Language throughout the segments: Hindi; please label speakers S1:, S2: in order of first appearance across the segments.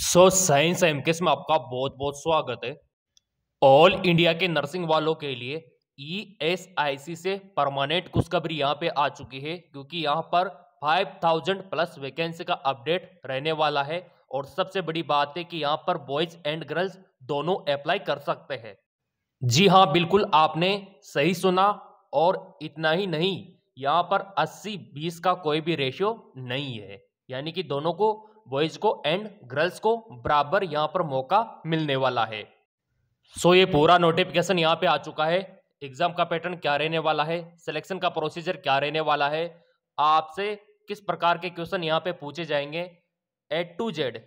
S1: सो साइंस एम में आपका बहुत बहुत स्वागत है ऑल इंडिया के नर्सिंग वालों के लिए ई एस आई सी से परमानेंट खुशखबरी यहाँ पे आ चुकी है क्योंकि यहाँ पर 5000 प्लस वैकेंसी का अपडेट रहने वाला है और सबसे बड़ी बात है कि यहाँ पर बॉयज एंड गर्ल्स दोनों अप्लाई कर सकते हैं जी हाँ बिल्कुल आपने सही सुना और इतना ही नहीं यहाँ पर 80 20 का कोई भी रेशियो नहीं है यानी कि दोनों को बॉयज़ को एंड गर्ल्स को बराबर यहाँ पर मौका मिलने वाला है सो so, ये पूरा नोटिफिकेशन यहाँ पे आ चुका है एग्ज़ाम का पैटर्न क्या रहने वाला है सिलेक्शन का प्रोसीजर क्या रहने वाला है आपसे किस प्रकार के क्वेश्चन यहाँ पे पूछे जाएंगे ए टू जेड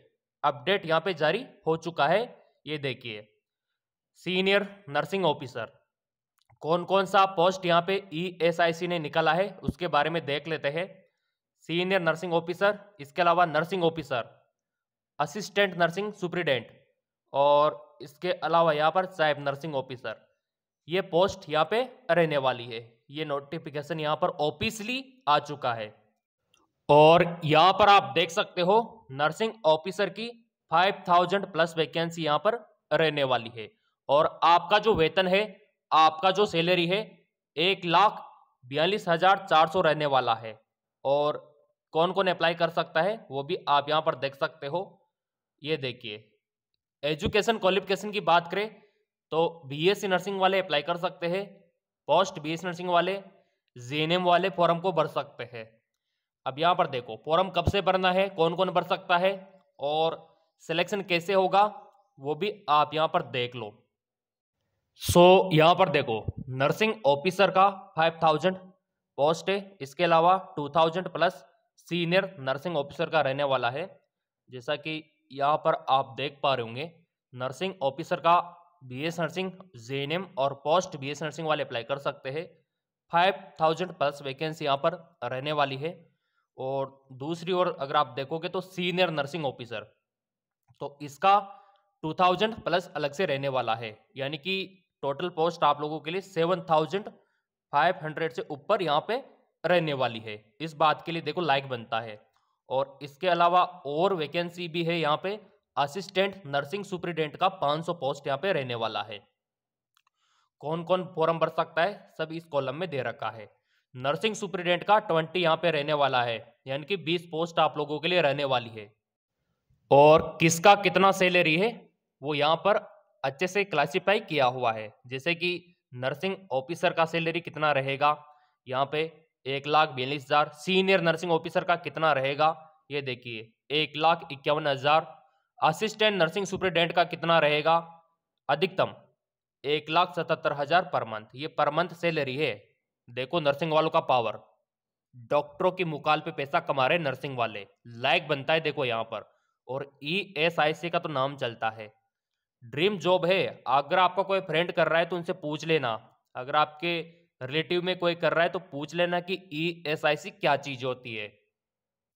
S1: अपडेट यहाँ पे जारी हो चुका है ये देखिए सीनियर नर्सिंग ऑफिसर कौन कौन सा पोस्ट यहाँ पे ई एस आई सी ने निकाला है उसके बारे में देख लेते हैं सीनियर नर्सिंग ऑफिसर इसके अलावा nursing officer assistant nursing superintendent और इसके अलावा यहाँ पर साहब नर्सिंग ऑफिसर ये पोस्ट यहाँ पे रहने वाली है ये नोटिफिकेशन यहाँ पर ऑफिसली आ चुका है और यहाँ पर आप देख सकते हो नर्सिंग ऑफिसर की 5000 प्लस वैकेंसी यहाँ पर रहने वाली है और आपका जो वेतन है आपका जो सैलरी है एक लाख बयालीस हजार चार सौ रहने वाला है और कौन कौन अप्लाई कर सकता है वो भी आप यहाँ पर देख सकते हो ये देखिए एजुकेशन क्वालिफिकेशन की बात करें तो बीएससी नर्सिंग वाले अप्लाई कर सकते हैं पोस्ट बीएससी नर्सिंग वाले जेएनएम वाले फॉर्म को भर सकते हैं अब यहाँ पर देखो फॉर्म कब से भरना है कौन कौन भर सकता है और सिलेक्शन कैसे होगा वो भी आप यहाँ पर देख लो सो so, यहाँ पर देखो नर्सिंग ऑफिसर का फाइव थाउजेंड पोस्ट है इसके अलावा two thousand plus senior nursing officer का रहने वाला है जैसा कि यहाँ पर आप देख पा रहे होंगे नर्सिंग ऑफिसर का बीएस नर्सिंग एम और पोस्ट बीएस नर्सिंग वाले अप्लाई कर सकते हैं फाइव थाउजेंड प्लस वैकेंसी यहाँ पर रहने वाली है और दूसरी ओर अगर आप देखोगे तो सीनियर नर्सिंग ऑफिसर तो इसका टू थाउजेंड प्लस अलग से रहने वाला है यानी कि टोटल पोस्ट आप लोगों के लिए सेवन थाउजेंड फाइव हंड्रेड से ऊपर यहाँ पे रहने वाली है इस बात के लिए देखो लाइक बनता है और इसके अलावा और वैकेंसी भी है यहाँ पे असिस्टेंट नर्सिंग सुप्रिटेंडेंट का 500 पोस्ट यहाँ पे रहने वाला है कौन कौन फॉर्म भर सकता है सब इस कॉलम में दे रखा है नर्सिंग सुप्रिटेंडेंट का ट्वेंटी यहाँ पे रहने वाला है यानी कि बीस पोस्ट आप लोगों के लिए रहने वाली है और किसका कितना सैलरी है वो यहाँ पर अच्छे से क्लासीफाई किया हुआ है जैसे कि नर्सिंग ऑफिसर का सैलरी कितना रहेगा यहाँ पे एक लाख बयालीस हजार सीनियर नर्सिंग ऑफिसर का कितना रहेगा ये देखिए एक लाख इक्यावन हजार असिस्टेंट नर्सिंग सुप्रिटेंडेंट का कितना रहेगा अधिकतम एक लाख सतहत्तर हजार पर मंथ ये पर मंथ सैलरी है देखो नर्सिंग वालों का पावर डॉक्टरों की मुकाल पे पैसा कमा रहे नर्सिंग वाले लायक बनता है देखो यहाँ पर और ई एस आई सी का तो नाम चलता है ड्रीम जॉब है अगर आपका कोई फ्रेंड कर रहा है तो उनसे पूछ लेना अगर आपके रिलेटिव में कोई कर रहा है तो पूछ लेना कि ईएसआईसी e क्या चीज होती है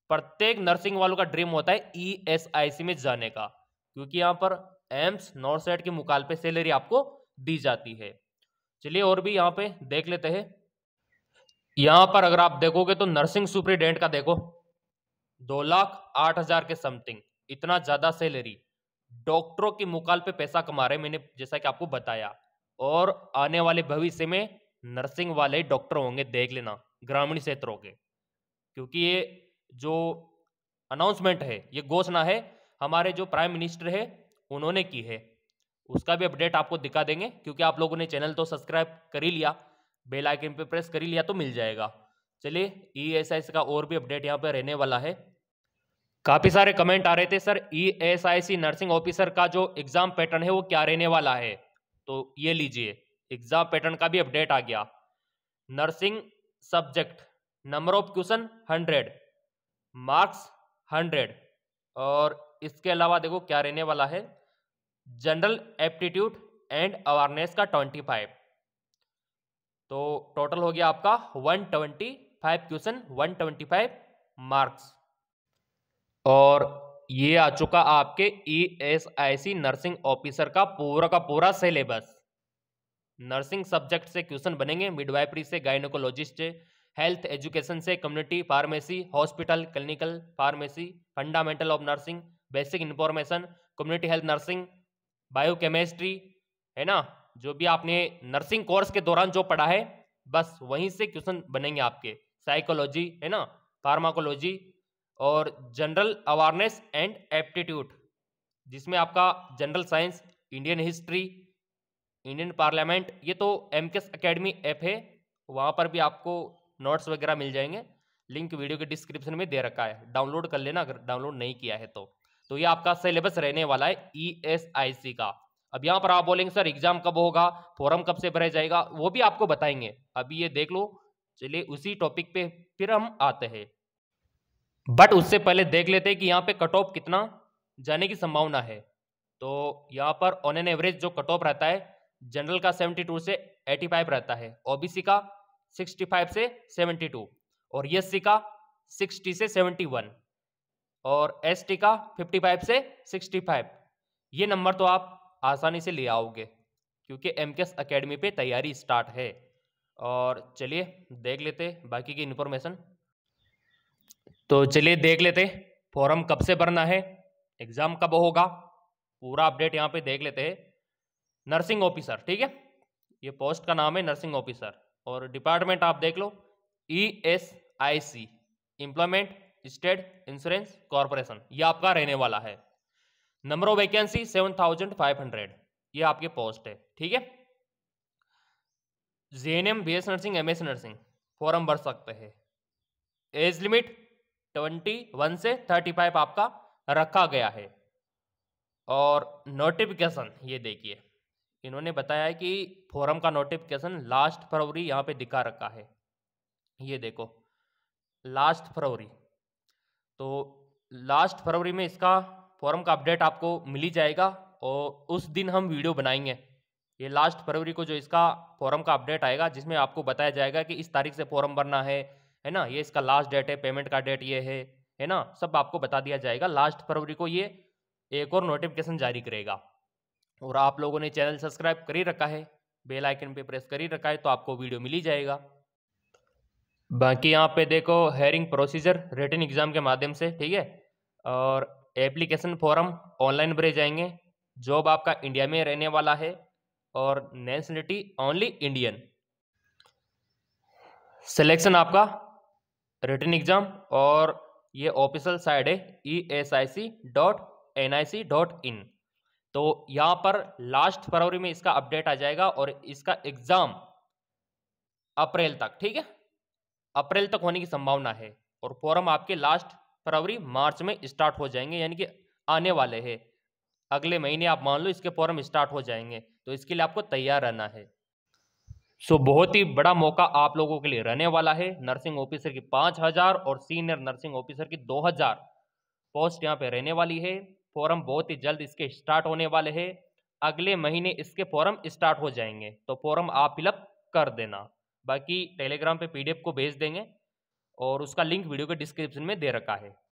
S1: प्रत्येक नर्सिंग वालों का ड्रीम होता है ईएसआईसी e में जाने का क्योंकि यहाँ पर एम्स नॉर्थ साइड के मुकाल पे सैलरी आपको दी जाती है चलिए और भी यहाँ पे देख लेते हैं यहाँ पर अगर आप देखोगे तो नर्सिंग सुप्रिडेंट का देखो दो लाख आठ हजार के समथिंग इतना ज्यादा सैलरी डॉक्टरों के मुकाल पे पैसा कमा रहे मैंने जैसा कि आपको बताया और आने वाले भविष्य में नर्सिंग वाले डॉक्टर होंगे देख लेना ग्रामीण क्षेत्रों के क्योंकि ये जो अनाउंसमेंट है ये घोषणा है हमारे जो प्राइम मिनिस्टर है उन्होंने की है उसका भी अपडेट आपको दिखा देंगे क्योंकि आप लोगों ने चैनल तो सब्सक्राइब कर ही लिया बेल आइकन पे प्रेस कर ही लिया तो मिल जाएगा चलिए ई एस आई सी का और भी अपडेट यहाँ पे रहने वाला है काफ़ी सारे कमेंट आ रहे थे sir E S I C nursing officer का जो एग्ज़ाम पैटर्न है वो क्या रहने वाला है तो ये लीजिए एग्जाम पैटर्न का भी अपडेट आ गया nursing subject number of question hundred marks hundred और इसके अलावा देखो क्या रहने वाला है जनरल एप्टीट्यूड एंड अवेयरनेस का ट्वेंटी फाइव तो टोटल हो गया आपका one twenty five question one twenty five marks और ये आ चुका आपके E S I C nursing officer का पूरा का पूरा सिलेबस नर्सिंग सब्जेक्ट से क्वेश्चन बनेंगे मिडवाइफरी से गायनोकोलॉजिस्ट हेल्थ एजुकेशन से community pharmacy hospital clinical pharmacy fundamental of nursing basic information community health nursing biochemistry है ना जो भी आपने नर्सिंग कोर्स के दौरान जो पढ़ा है बस वहीं से क्वेश्चन बनेंगे आपके साइकोलॉजी है ना फार्माकोलॉजी और जनरल अवेयरनेस एंड एप्टीट्यूड जिसमें आपका general science Indian history Indian parliament ये तो एम के एस अकेडमी ऐप है वहाँ पर भी आपको नोट्स वगैरह मिल जाएंगे लिंक वीडियो के डिस्क्रिप्शन में दे रखा है डाउनलोड कर लेना अगर डाउनलोड नहीं किया है तो तो ये आपका सिलेबस रहने वाला है ई एस आई सी का अब यहाँ पर आप बोलेंगे सर एग्जाम कब होगा फॉरम कब से भरा जाएगा वो भी आपको बताएंगे अभी ये देख लो चलिए उसी टॉपिक पे फिर हम आते हैं बट उससे पहले देख लेते हैं कि यहाँ पे कट ऑफ कितना जाने की संभावना है तो यहाँ पर ऑन एन एवरेज जो कट ऑफ रहता है जनरल का 72 से 85 रहता है ओबीसी का 65 से 72 और एस का 60 से 71 और एस का 55 से 65 ये नंबर तो आप आसानी से ले आओगे क्योंकि एम के अकेडमी पे तैयारी स्टार्ट है और चलिए देख लेते बाकी की इन्फॉर्मेशन तो चलिए देख लेते फॉर्म कब से भरना है एग्ज़ाम कब होगा पूरा अपडेट यहाँ पे देख लेते हैं नर्सिंग ऑफिसर ठीक है ये पोस्ट का नाम है नर्सिंग ऑफिसर और डिपार्टमेंट आप देख लो E S I C employment state insurance corporation ये आपका रहने वाला है number of vacancy seven thousand five hundred ये आपके पोस्ट है ठीक है J N M B S nursing M S nursing form भर सकते हैं एज लिमिट ट्वेंटी वन से थर्टी फाइव आपका रखा गया है और नोटिफिकेशन ये देखिए इन्होंने बताया है कि फोरम का नोटिफिकेशन लास्ट फरवरी यहाँ पे दिखा रखा है ये देखो लास्ट फरवरी तो लास्ट फरवरी में इसका फॉरम का अपडेट आपको मिली जाएगा और उस दिन हम वीडियो बनाएंगे ये लास्ट फरवरी को जो इसका फॉरम का अपडेट आएगा जिसमें आपको बताया जाएगा कि इस तारीख से फॉरम भरना है है ना ये इसका लास्ट डेट है पेमेंट का डेट ये है है ना सब आपको बता दिया जाएगा लास्ट फरवरी को ये एक और नोटिफिकेशन जारी करेगा और आप लोगों ने चैनल सब्सक्राइब कर ही रखा है बेल आइकन पे प्रेस कर ही रखा है तो आपको वीडियो मिल ही जाएगा बाकी यहाँ पे देखो हेयरिंग प्रोसीजर रिटर्न एग्ज़ाम के माध्यम से ठीक है और एप्लीकेशन फॉर्म ऑनलाइन भरे जाएंगे जॉब आपका इंडिया में रहने वाला है और नेशनलिटी ओनली इंडियन सिलेक्शन आपका रिटर्न एग्ज़ाम और ये ऑफिशियल साइट है E S I C dot N I C dot in तो यहाँ पर लास्ट फरवरी में इसका अपडेट आ जाएगा और इसका एग्जाम अप्रैल तक ठीक है अप्रैल तक होने की संभावना है और फॉरम आपके लास्ट फरवरी मार्च में स्टार्ट हो जाएंगे यानी कि आने वाले हैं अगले महीने आप मान लो इसके फॉरम स्टार्ट हो जाएंगे तो इसके लिए आपको तैयार रहना है सो so, बहुत ही बड़ा मौका आप लोगों के लिए रहने वाला है नर्सिंग ऑफिसर की पाँच हज़ार और सीनियर नर्सिंग ऑफिसर की दो हज़ार पोस्ट यहाँ पे रहने वाली है फॉरम बहुत ही जल्द इसके स्टार्ट होने वाले हैं अगले महीने इसके फॉरम स्टार्ट हो जाएंगे तो फॉरम आप फिलअप कर देना बाकी टेलीग्राम पे पीडीएफ को भेज देंगे और उसका लिंक वीडियो के डिस्क्रिप्शन में दे रखा है